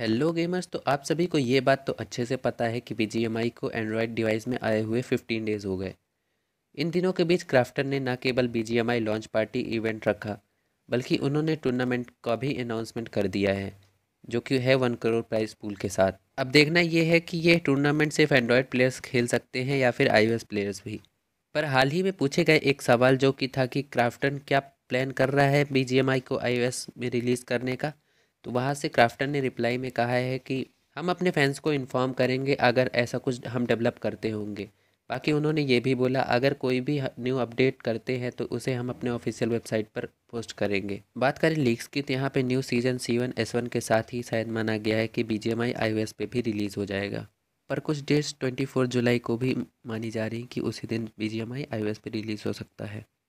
hello gamers तो आप सभी को ये बात तो अच्छे से पता है कि बी को एंड्रॉयड डिवाइस में आए हुए 15 डेज़ हो गए इन दिनों के बीच क्राफ्टर ने न केवल बी लॉन्च पार्टी इवेंट रखा बल्कि उन्होंने टूर्नामेंट का भी अनाउंसमेंट कर दिया है जो कि है वन करोड़ प्राइस पूल के साथ अब देखना यह है कि ये टूर्नामेंट सिर्फ एंड्रॉयड प्लेयर्स खेल सकते हैं या फिर आई प्लेयर्स भी पर हाल ही में पूछे गए एक सवाल जो कि था कि क्राफ्टन क्या प्लान कर रहा है बी को आई में रिलीज़ करने का तो वहाँ से क्राफ्टन ने रिप्लाई में कहा है कि हम अपने फैंस को इन्फॉर्म करेंगे अगर ऐसा कुछ हम डेवलप करते होंगे बाकी उन्होंने ये भी बोला अगर कोई भी न्यू अपडेट करते हैं तो उसे हम अपने ऑफिशियल वेबसाइट पर पोस्ट करेंगे बात करें लीक्स की तो यहाँ पे new season C one S one के साथ ही शायद माना गया है कि B G M I I S पे भी रिलीज़ हो जाएगा पर कुछ डेट्स ट्वेंटी फोर जुलाई को भी मानी जा रही कि उसी दिन B G M I I S पे रिलीज़ हो सकता है